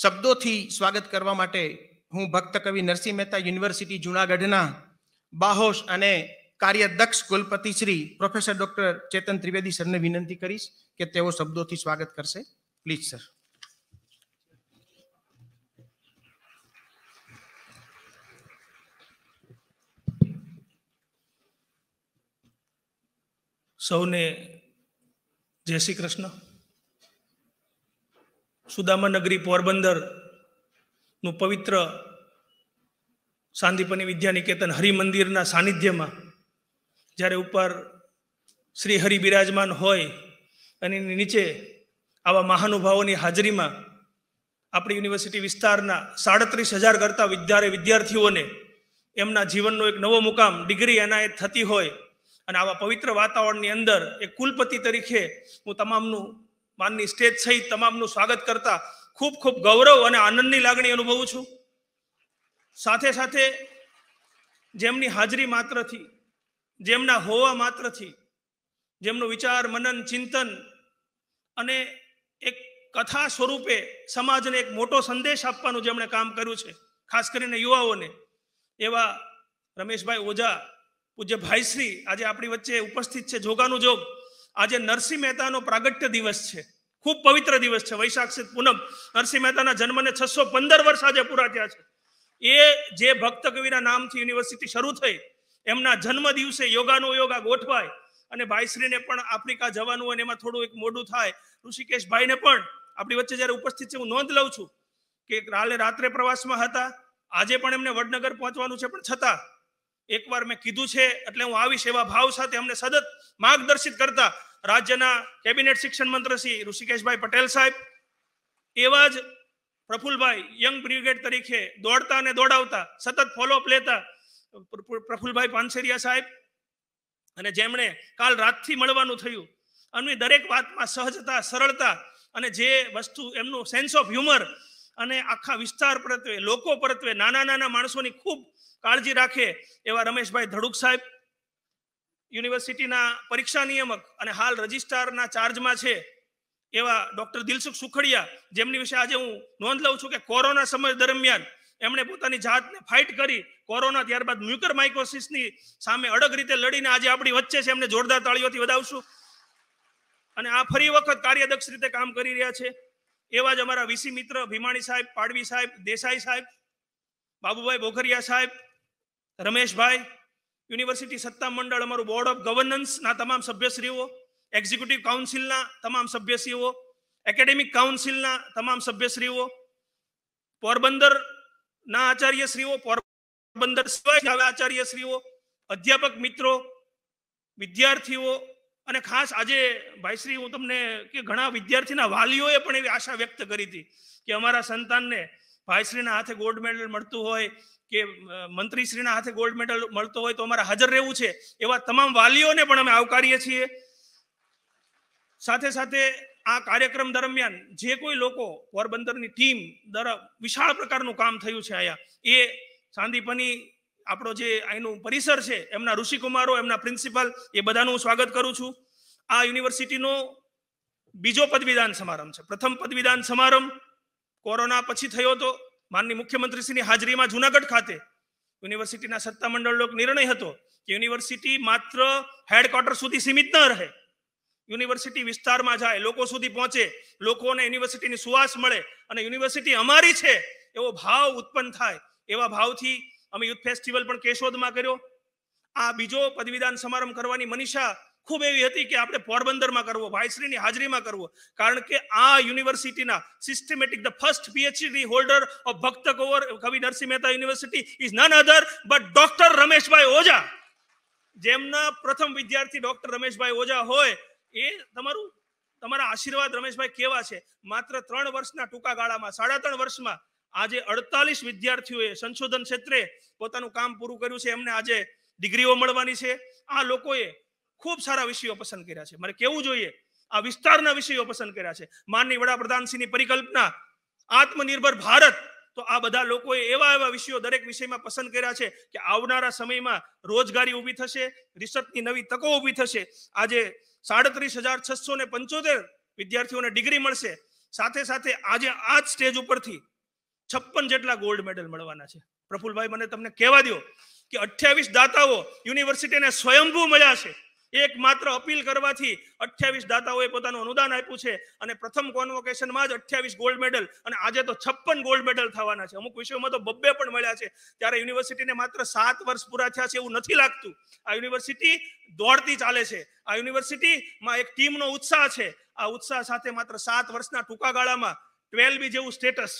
શબ્દોથી સ્વાગત કરવા માટે હું ભક્ત કવિ નરસિંહ મહેતા યુનિવર્સિટી જુનાગઢના બાહોશ અને કાર્યદક્ષ કુલપતિ શ્રી પ્રોફેસર ડોક્ટર ચેતન ત્રિવેદી સરને વિનંતી કરીશ કે તેઓ શબ્દોથી સ્વાગત કરશે પ્લીઝ સર સૌને જય શ્રી કૃષ્ણ સુદામા નગરી પોરબંદર પવિત્ર સાંદીપની વિદ્યાનિકેતન હરિમંદિરના સાનિધ્યમાં જ્યારે ઉપર શ્રી હરિ બિરાજમાન હોય અને એની નીચે આવા મહાનુભાવોની હાજરીમાં આપણી યુનિવર્સિટી વિસ્તારના સાડત્રીસ હજાર કરતા વિદ્યારે વિદ્યાર્થીઓને એમના જીવનનો એક નવો મુકામ ડિગ્રી એનાયત થતી હોય અને આવા પવિત્ર વાતાવરણની અંદર એક કુલપતિ તરીકે હું તમામનું માનની સ્ટેજ સહિત તમામનું સ્વાગત કરતા ખૂબ ખૂબ ગૌરવ અને આનંદની લાગણી અનુભવું છું સાથે સાથે જેમની હાજરી માત્રથી જેમના હોવા માત્રથી જેમનું વિચાર મનન ચિંતન અને એક કથા સ્વરૂપે સમાજને એક મોટો સંદેશ આપવાનું જેમણે કામ કર્યું છે ખાસ કરીને યુવાઓને એવા રમેશભાઈ ઓઝા પૂજ્ય ભાઈશ્રી આજે આપણી વચ્ચે ઉપસ્થિત છે જોગાનું જોગ આજે નરસિંહ મહેતાનો પ્રાગટ્ય દિવસ છે ખૂબ પવિત્ર દિવસ છે વૈશાખ પૂનમ નરસિંહ મહેતાના જન્મને છસો પંદર વર્ષ આજે પૂરા થયા છે એ જે ભક્ત કવિના નામથી યુનિવર્સિટી શરૂ થઈ એમના જન્મ દિવસે યોગાનો યોગા ગોઠવાય અને ભાઈશ્રીને પણ આફ્રિકા જવાનું અને એમાં થોડું એક મોડું થાય ઋષિકેશભાઈને પણ આપણી વચ્ચે જ્યારે ઉપસ્થિત છે હું નોંધ લઉં છું કે કાલે રાત્રે પ્રવાસમાં હતા આજે પણ એમને વડનગર પહોંચવાનું છે પણ છતાં એકવાર મેં કીધું છે એટલે હું આવી સેવા ભાવ સાથે અમને સતત માર્ગદર્શિત કરતા રાજ્યના કેબિનેટ શિક્ષણ મંત્રી ઋષિકેશભાઈ પટેલ સાહેબ એવા જ પ્રફુલભાઈ યંગ બ્રિગેડ તરીકે દોડતા અને દોડાવતા સતત ફોલોઅપ લેતા પ્રફુલભાઈ પાનસેરિયા સાહેબ અને જેમણે કાલ રાતથી મળવાનું થયું અને દરેક વાતમાં સહજતા સરળતા અને જે વસ્તુ એમનું સેન્સ ઓફ હ્યુમર અને આખા વિસ્તાર પરત્વે લોકો પરત્વે નાના નાના માણસોની ખૂબ કાળજી રાખે એવા રમેશભાઈ ધડુક સાહેબ યુનિવર્સિટીના પરીક્ષા નિયામક અને હાલ રજિસ્ટ્રારના ચાર્જમાં છે એવા ડોક્ટર દિલસુખ સુખડિયા જેમની વિશે આજે હું નોંધ લઉં છું કે કોરોના સમય દરમિયાન એમણે પોતાની જાતને ફાઇટ કરી કોરોના ત્યારબાદ મ્યુકર માઇક્રોસિસની સામે અડગ રીતે લડીને આજે આપણી વચ્ચે છે એમને જોરદાર તાળીઓથી વધાવશું અને આ ફરી વખત કાર્યદક્ષ રીતે કામ કરી રહ્યા છે એવા જ અમારા વીસી મિત્ર ભીમાણી સાહેબ પાડવી સાહેબ દેસાઈ સાહેબ બાબુભાઈ બોખરિયા સાહેબ રમેશભાઈ યુનિવર્સિટી સત્તા મંડળ અમારું બોર્ડ ઓફ ગવર્નન્સના તમામ સભ્યશ્રીઓ એક્ઝિક્યુટિવ કાઉન્સિલના તમામ સભ્યશ્રીઓ એકેડેમિક કાઉન્સિલના તમામ સભ્યશ્રીઓ પોરબંદરના આચાર્યશ્રીઓ પોરબંદર સિવાય આચાર્યશ્રીઓ અધ્યાપક મિત્રો વિદ્યાર્થીઓ અને ખાસ આજે ભાઈશ્રી હું તમને કે ઘણા વિદ્યાર્થીના વાલીઓએ પણ એવી આશા વ્યક્ત કરી હતી કે અમારા સંતાનને ભાઈશ્રીના હાથે ગોલ્ડ મેડલ મળતું હોય કે મંત્રીશ્રીના હાથે ગોલ્ડ મેડલ મળતો હોય તો અમારે હાજર રહેવું છે એવા તમામ વાલીઓને પણ અમે આવકારીએ છીએ સાથે સાથે આ કાર્યક્રમ દરમિયાન જે કોઈ લોકો પોરબંદરની ટીમ દ્વારા વિશાળ પ્રકારનું કામ થયું છે અહીંયા એ સાંદીપની આપણો જે અહીંનું પરિસર છે એમના ઋષિકુમારો એમના પ્રિન્સિપાલ એ બધાનું હું સ્વાગત કરું છું આ યુનિવર્સિટીનો બીજો પદવીદાન સમારંભ છે પ્રથમ પદવીદાન સમારંભ કોરોના પછી થયો હતો માનની મુખ્યમંત્રીશ્રીની હાજરીમાં જુનાગઢ ખાતે યુનિવર્સિટીના સત્તામંડળનો નિર્ણય હતો કે યુનિવર્સિટી માત્ર હેડક્વાર્ટર સુધી સીમિત ન રહે યુનિવર્સિટી વિસ્તારમાં જાય લોકો સુધી પહોંચે લોકોને યુનિવર્સિટીની સુવાસ મળે અને યુનિવર્સિટી અમારી છે એવો ભાવ ઉત્પન્ન થાય એવા ભાવથી અમે યુથ ફેસ્ટિવલ પણ કેશોદમાં કર્યો આ બીજો પદવીદાન સમારંભ કરવાની મનીષા ખૂબ એવી હતી કે આપણે પોરબંદરમાં કરવો ભાઈશ્રીની હાજરીમાં કરવો કારણ કે આ યુનિવર્સિટીના systematic the first PhD holder of Bhakta Kunwar Kavi Narsinh Mehta university is none other but doctor Rameshbhai Ojha જેમના પ્રથમ વિદ્યાર્થી ડોક્ટર રમેશભાઈ ઓઝા હોય એ તમારું તમારા આશીર્વાદ રમેશભાઈ કેવા છે માત્ર ત્રણ વર્ષના ટૂંકા ગાળામાં સાડા ત્રણ વર્ષમાં આજે અડતાલીસ વિદ્યાર્થીઓએ સંશોધન ક્ષેત્રે પોતાનું કામ પૂરું કર્યું છે એમને આજે ડિગ્રીઓ મળવાની છે આ લોકોએ ખૂબ સારા વિષયો પસંદ કર્યા છે મારે કેવું જોઈએ આ વિસ્તારના વિષયો પસંદ કર્યા છે માનની વડાપ્રધાનસિંહની પરિકલ્પના આત્મનિર્ભર ભારત તો આ બધા લોકોએ એવા એવા વિષયો દરેક વિષયમાં પસંદ કર્યા છે કે આવનારા સમયમાં રોજગારી ઊભી થશે રિસર્ચની નવી તકો ઊભી થશે આજે સાડત્રીસ હજાર છસો ને પંચોતેર વિદ્યાર્થીઓને ડિગ્રી મળશે સાથે સાથે આજે આ જ સ્ટેજ ઉપરથી છપ્પન જેટલા ગોલ્ડ મેડલ મળવાના છે પ્રફુલભાઈ મને તમને કહેવા દો કે અઠ્યાવીસ દાતાઓ યુનિવર્સિટીને સ્વયંભૂ મળ્યા છે એક માત્ર અપીલ કરવાથી અઠ્યાવીસ દાતાઓએ પોતાનું અનુદાન આપ્યું છે અને પ્રથમ કોન્વોકેશનમાં જ અઠ્યાવીસ ગોલ્ડ મેડલ અને આજે તો છપ્પન ગોલ્ડ મેડલ થવાના છે અમુક વિષયોમાં તો બબ્બે પણ મળ્યા છે ત્યારે યુનિવર્સિટીને માત્ર સાત વર્ષ પૂરા થયા છે એવું નથી લાગતું આ યુનિવર્સિટી દોડતી ચાલે છે આ યુનિવર્સિટીમાં એક ટીમનો ઉત્સાહ છે આ ઉત્સાહ સાથે માત્ર સાત વર્ષના ટૂંકા ગાળામાં ટ્વેલ્વી જેવું સ્ટેટસ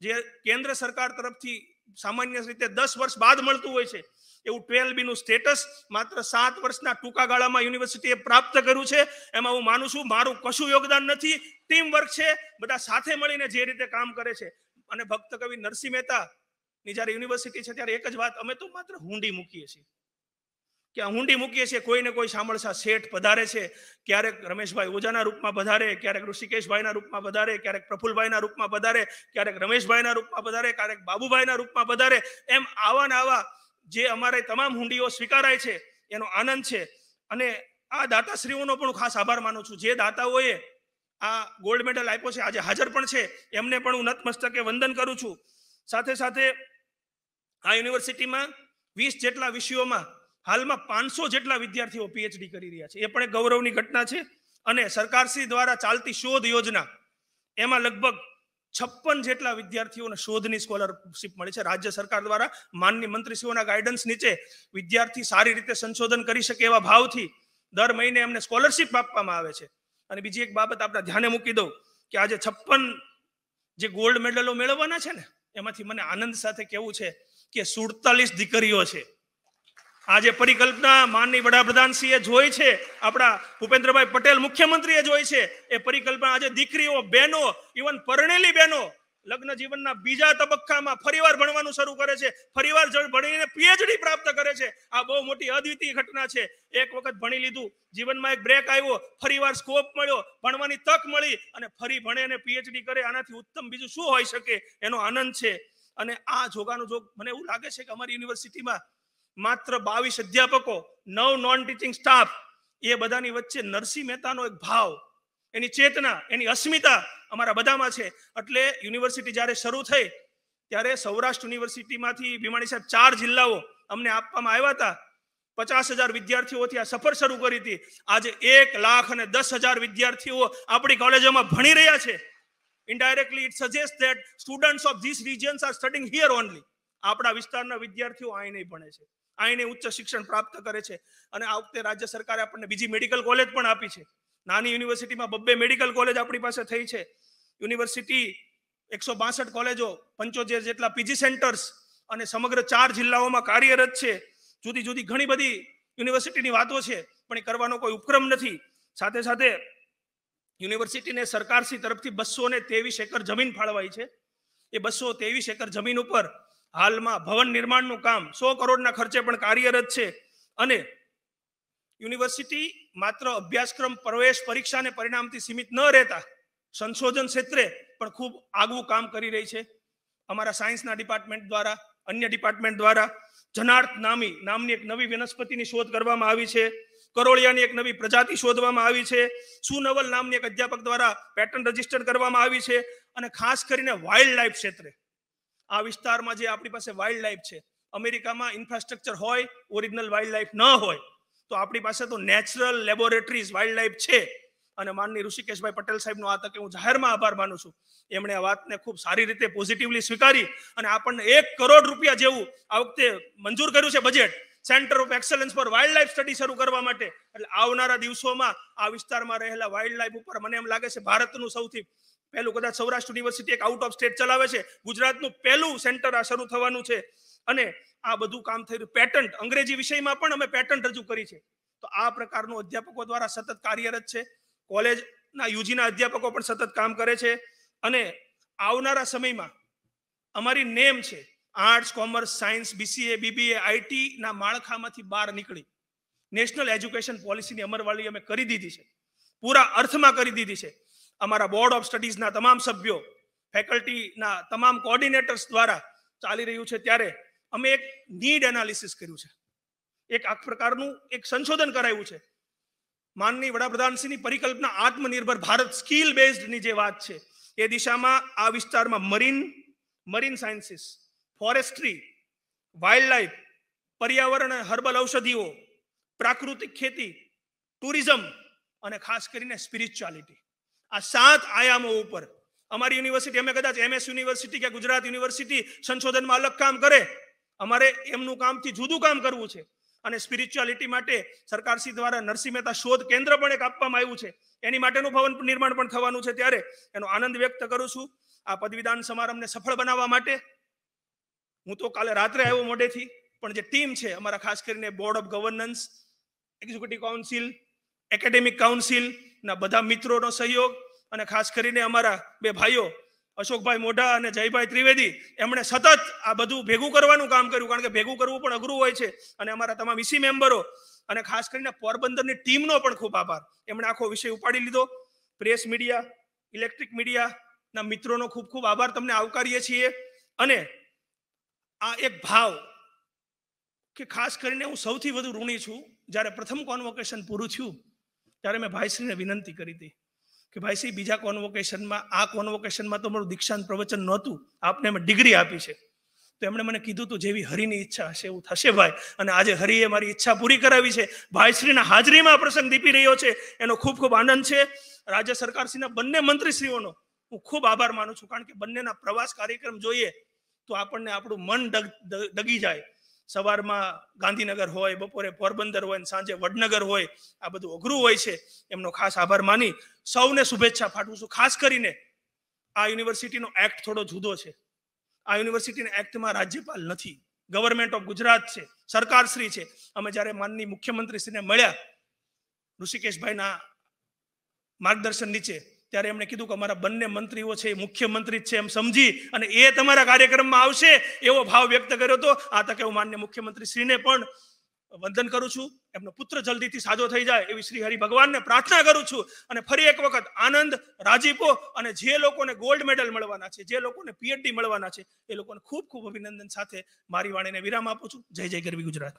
જે કેન્દ્ર સરકાર તરફથી સામાન્ય રીતે દસ વર્ષ બાદ મળતું હોય છે એવું ટ્વેલ્વ બીનું સ્ટેટસ માત્ર સાત વર્ષના ટૂંકા ગાળામાં યુનિવર્સિટીએ પ્રાપ્ત કર્યું છે એમાં હું માનું છું મારું કશું યોગદાન નથી ટીમ વર્ક છે બધા સાથે મળીને જે રીતે કામ કરે છે અને ભક્ત કવિ નરસિંહ મહેતા ની જ્યારે યુનિવર્સિટી છે ત્યારે એક જ વાત અમે તો માત્ર હુંડી મૂકીએ છીએ કે ઊંડી મૂકીએ છીએ કોઈને કોઈ સાંભળશા શેઠ પધારે છે ક્યારેક રમેશભાઈ ઓજાના રૂપમાં પધારે ક્યારેક ઋષિકેશભાઈના રૂપમાં પધારે ક્યારેક પ્રફુલભાઈના રૂપમાં પધારે ક્યારેક રમેશભાઈના રૂપમાં પધારે ક્યારેક બાબુભાઈના રૂપમાં પધારે એમ આવા ને આવા જે અમારે તમામ હુંડીઓ સ્વીકારાય છે એનો આનંદ છે અને આ દાતાશ્રીઓનો પણ હું ખાસ આભાર માનું છું જે દાતાઓએ આ ગોલ્ડ મેડલ આપ્યો છે આજે હાજર પણ છે એમને પણ હું નતમસ્તકે વંદન કરું છું સાથે સાથે આ યુનિવર્સિટીમાં વીસ જેટલા વિષયોમાં હાલમાં પાંચસો જેટલા વિદ્યાર્થીઓ પીએચડી કરી રહ્યા છે એ પણ એક ગૌરવની ઘટના છે અને સરકારશ્રી દ્વારા ચાલતી શોધ યોજના એમાં લગભગ છપ્પન જેટલા વિદ્યાર્થીઓને શોધની સ્કોલરશીપ મળી છે રાજ્ય સરકાર દ્વારા માનની મંત્રીશ્રીઓના ગાઈડન્સ નીચે વિદ્યાર્થી સારી રીતે સંશોધન કરી શકે એવા ભાવથી દર મહિને એમને સ્કોલરશીપ આપવામાં આવે છે અને બીજી એક બાબત આપણે ધ્યાને મૂકી દઉં કે આજે છપ્પન જે ગોલ્ડ મેડલો મેળવવાના છે ને એમાંથી મને આનંદ સાથે કેવું છે કે સુડતાલીસ દીકરીઓ છે આજે પરિકલ્પના માનની એ જોઈ છે આપણા ભૂપેન્દ્રભાઈ પટેલ મુખ્યમંત્રીએ જોઈ છે એ પરિકલ્પના આજે દીકરીઓ બહેનો ઇવન પરણેલી બહેનો લગ્ન જીવનના બીજા તબક્કામાં ફરીવાર ભણવાનું શરૂ કરે છે ફરીવાર ભણીને પીએચડી પ્રાપ્ત કરે છે આ બહુ મોટી અદ્વિતીય ઘટના છે એક વખત ભણી લીધું જીવનમાં એક બ્રેક આવ્યો ફરીવાર સ્કોપ મળ્યો ભણવાની તક મળી અને ફરી ભણે અને પીએચડી કરે આનાથી ઉત્તમ બીજું શું હોઈ શકે એનો આનંદ છે અને આ જોગાનું જોગ મને એવું લાગે છે કે અમારી યુનિવર્સિટીમાં માત્ર બાવીસ અધ્યાપકો નવ નોન ટીચિંગ સ્ટાફ એ બધાની વચ્ચે નરસિંહ મહેતાનો એક ભાવ એની ચેતના એની અસ્મિતા અમારા બધામાં છે એટલે યુનિવર્સિટી જ્યારે શરૂ થઈ ત્યારે સૌરાષ્ટ્ર યુનિવર્સિટીમાંથી ભીમાણી સાહેબ ચાર જિલ્લાઓ અમને આપવામાં આવ્યા હતા પચાસ હજાર વિદ્યાર્થીઓથી આ સફર શરૂ કરી હતી આજે એક લાખ અને દસ હજાર વિદ્યાર્થીઓ આપણી કોલેજોમાં ભણી રહ્યા છે indirectly it suggest that students of this regions are studying here only આપણા વિસ્તારના વિદ્યાર્થીઓ અહીં નહીં ભણે છે આઈને ઉચ્ચ શિક્ષણ પ્રાપ્ત કરે છે અને આ વખતે રાજ્ય સરકારે આપણને બીજી મેડિકલ કોલેજ પણ આપી છે નાની યુનિવર્સિટીમાં બબ્બે મેડિકલ કોલેજ આપણી પાસે થઈ છે યુનિવર્સિટી એકસો બાસઠ કોલેજો પંચોતેર જેટલા પીજી સેન્ટર્સ અને સમગ્ર ચાર જિલ્લાઓમાં કાર્યરત છે જુદી જુદી ઘણી બધી યુનિવર્સિટીની વાતો છે પણ એ કરવાનો કોઈ ઉપક્રમ નથી સાથે સાથે યુનિવર્સિટીને સરકારશ્રી તરફથી બસો ને ત્રેવીસ એકર જમીન ફાળવાઈ છે એ બસો ત્રેવીસ એકર જમીન ઉપર હાલમાં ભવન નિર્માણનું કામ સો કરોડના ખર્ચે પણ કાર્યરત છે અને યુનિવર્સિટી માત્ર અભ્યાસક્રમ પ્રવેશ પરીક્ષાને પરિણામથી સીમિત ન રહેતા સંશોધન ક્ષેત્રે પણ ખૂબ આગવું કામ કરી રહી છે અમારા સાયન્સના ડિપાર્ટમેન્ટ દ્વારા અન્ય ડિપાર્ટમેન્ટ દ્વારા જનાર્થ નામી નામની એક નવી વનસ્પતિની શોધ કરવામાં આવી છે કરોળિયાની એક નવી પ્રજાતિ શોધવામાં આવી છે સુનવલ નામની એક અધ્યાપક દ્વારા પેટર્ન રજીસ્ટર કરવામાં આવી છે અને ખાસ કરીને વાઇલ્ડ લાઇફ ક્ષેત્રે આ વિસ્તારમાં જે આપણી પાસે વાઇલ્ડ લાઈફ છે અમેરિકામાં ઇન્ફ્રાસ્ટ્રક્ચર હોય ઓરિજિનલ વાઇલ્ડ લાઈફ ન હોય તો આપણી પાસે તો નેચરલ લેબોરેટરીઝ વાઇલ્ડ લાઈફ છે અને માનની ઋષિકેશભાઈ પટેલ સાહેબનો આ તકે હું જાહેરમાં આભાર માનું છું એમણે આ વાતને ખૂબ સારી રીતે પોઝિટિવલી સ્વીકારી અને આપણને એક કરોડ રૂપિયા જેવું આ વખતે મંજૂર કર્યું છે બજેટ સેન્ટર ઓફ એક્સલન્સ પર વાઇલ્ડ લાઈફ સ્ટડી શરૂ કરવા માટે એટલે આવનારા દિવસોમાં આ વિસ્તારમાં રહેલા વાઇલ્ડ લાઈફ ઉપર મને એમ લાગે છે ભારતનું સૌથી પહેલું કદાચ સૌરાષ્ટ્ર યુનિવર્સિટી એક આઉટ ઓફ સ્ટેટ ચલાવે છે ગુજરાતનું પહેલું સેન્ટર આ શરૂ થવાનું છે અને આ બધું કામ થઈ રહ્યું પેટન્ટ અંગ્રેજી વિષયમાં પણ અમે પેટન્ટ રજૂ કરી છે તો આ પ્રકારનું અધ્યાપકો દ્વારા સતત કાર્યરત છે કોલેજના યુજીના અધ્યાપકો પણ સતત કામ કરે છે અને આવનારા સમયમાં અમારી નેમ છે arts commerce science BCA BBA આઈટીના માળખામાંથી બહાર નીકળી નેશનલ એજ્યુકેશન પોલિસીની અમરવાળી અમે કરી દીધી છે પૂરા અર્થમાં કરી દીધી છે અમારા બોર્ડ ઓફ સ્ટડીઝના તમામ સભ્યો ફેકલ્ટીના તમામ કોઓર્ડિનેટર્સ દ્વારા ચાલી રહ્યું છે ત્યારે અમે એક નીડ એનાલિસિસ કર્યું છે એક આ પ્રકારનું એક સંશોધન કરાયું છે માનની વડાપ્રધાનશ્રીની પરિકલ્પના આત્મનિર્ભર ભારત સ્કિલ બેઝડની જે વાત છે એ દિશામાં આ વિસ્તારમાં marine marine sciences forestry wildlife પર્યાવરણ અને હર્બલ ઔષધિઓ પ્રાકૃતિક ખેતી ટુરિઝમ અને ખાસ કરીને સ્પિરિચ્યુઆલિટી આ સાત આયામો ઉપર અમારી યુનિવર્સિટી અમે કદાચ એમએસ યુનિવર્સિટી કે ગુજરાત યુનિવર્સિટી સંશોધનમાં અલગ કામ કરે અમારે એમનું કામથી જુદું કામ કરવું છે અને સ્પિરિચ્યુઆલિટી માટે સરકાર શ્રી દ્વારા નરસિંહ મહેતા શોધ કેન્દ્ર પણ એક આપવામાં આવ્યું છે એની માટેનું ભવન નિર્માણ પણ થવાનું છે ત્યારે એનો આનંદ વ્યક્ત કરું છું આ પદવીદાન સમારંભને સફળ બનાવવા માટે હું તો કાલે રાત્રે આવ્યો મોડેથી પણ જે ટીમ છે અમારા ખાસ કરીને board of governance executive council academic કાઉન્સિલના બધા મિત્રોનો સહયોગ અને ખાસ કરીને અમારા બે ભાઈઓ અશોકભાઈ મોઢા અને જયભાઈ ત્રિવેદી એમણે સતત આ બધું ભેગું કરવાનું કામ કર્યું કારણ કે ભેગું કરવું પણ અઘરું હોય છે અને અમારા તમામ વીસી મેમ્બરો અને ખાસ કરીને પોરબંદરની ટીમનો પણ ખૂબ આભાર એમણે આખો વિષય ઉપાડી લીધો પ્રેસ મીડિયા ઇલેક્ટ્રિક મીડિયાના મિત્રોનો ખૂબ ખૂબ આભાર તમને આવકારીએ છીએ અને આ એક ભાવ કે ખાસ કરીને હું સૌથી વધુ ઋણી છું જ્યારે પ્રથમ કોન્વોકેશન પૂરું થયું ત્યારે મેં ભાઈશ્રીને વિનંતી કરી હતી કે ભાઈ સાહેબ બીજા કોન્વોકેશનમાં આ કોન્વોકેશનમાં તો મારું દીક્ષાંત પ્રવચન નહોતું આપને મેં ડિગ્રી આપી છે તો એમણે મને કીધું તું જેવી હરિની ઈચ્છા હશે એવું થશે ભાઈ અને આજે હરિએ મારી ઈચ્છા પૂરી કરાવી છે ભાઈશ્રીના હાજરીમાં આ પ્રસંગ દીપી રહ્યો છે એનો ખૂબ ખૂબ આનંદ છે રાજ્ય સરકારશ્રીના બંને મંત્રીશ્રીઓનો હું ખૂબ આભાર માનું છું કારણ કે બંનેના પ્રવાસ કાર્યક્રમ જોઈએ તો આપણને આપણું મન ડગ ડગી જાય સવારમાં ગાંધીનગર હોય બપોરે પોરબંદર હોય અને સાંજે વડનગર હોય આ બધું અઘરું હોય છે એમનો ખાસ આભાર માની સૌને શુભેચ્છા ફાટવું છું ખાસ કરીને આ યુનિવર્સિટીનો એક્ટ થોડો જુદો છે આ યુનિવર્સિટીના એક્ટમાં રાજ્યપાલ નથી ગવર્મેન્ટ ઓફ ગુજરાત છે સરકારશ્રી છે અમે જ્યારે માનની મુખ્યમંત્રીશ્રીને મળ્યા ઋષિકેશભાઈના માર્ગદર્શન નીચે ત્યારે એમણે કીધું કે અમારા બંને મંત્રીઓ છે એ મુખ્યમંત્રી છે એમ સમજી અને એ તમારા કાર્યક્રમમાં આવશે એવો ભાવ વ્યક્ત કર્યો હતો આ તકે હું માન્ય મુખ્યમંત્રી શ્રીને પણ વંદન કરું છું એમનો પુત્ર જલ્દીથી સાજો થઈ જાય એવી શ્રી હરિ ભગવાનને પ્રાર્થના કરું છું અને ફરી એક વખત આનંદ રાજીપો અને જે લોકોને ગોલ્ડ મેડલ મળવાના છે જે લોકોને પીએચડી મળવાના છે એ લોકોને ખૂબ ખૂબ અભિનંદન સાથે મારી વાણીને વિરામ આપું છું જય જય ગરવી ગુજરાત